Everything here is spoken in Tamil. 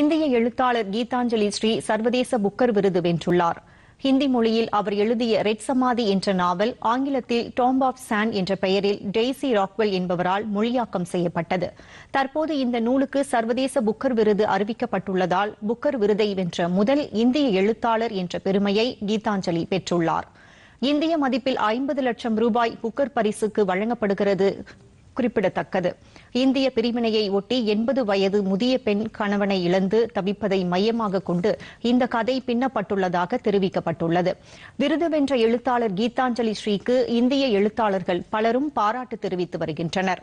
இந்திய எழுத்தாளர் கீதாஞ்சலி ஸ்ரீ சர்வதேச புக்கர் விருது வென்றுள்ளார் ஹிந்தி மொழியில் அவர் எழுதிய ரெட் சமாதி என்ற நாவல் ஆங்கிலத்தில் டாம்ப் ஆஃப் சான் என்ற பெயரில் டெய்சி ராக்வெல் என்பவரால் மொழியாக்கம் செய்யப்பட்டது தற்போது இந்த நூலுக்கு சர்வதேச புக்கர் விருது அறிவிக்கப்பட்டுள்ளதால் புக்கர் விருதை வென்ற முதல் இந்திய எழுத்தாளர் என்ற பெருமையை கீதாஞ்சலி பெற்றுள்ளார் இந்திய மதிப்பில் ஐம்பது லட்சம் ரூபாய் புக்கர் பரிசுக்கு வழங்கப்படுகிறது குறிப்பிடத்தக்கது இந்திய பிரிவினையை ஒட்டி எண்பது வயது முதிய பெண் கணவனை இழந்து தவிப்பதை மையமாக கொண்டு இந்த கதை பின்னப்பட்டுள்ளதாக தெரிவிக்கப்பட்டுள்ளது விருது வென்ற எழுத்தாளர் கீதாஞ்சலி ஸ்ரீக்கு இந்திய எழுத்தாளர்கள் பலரும் பாராட்டு தெரிவித்து வருகின்றனா்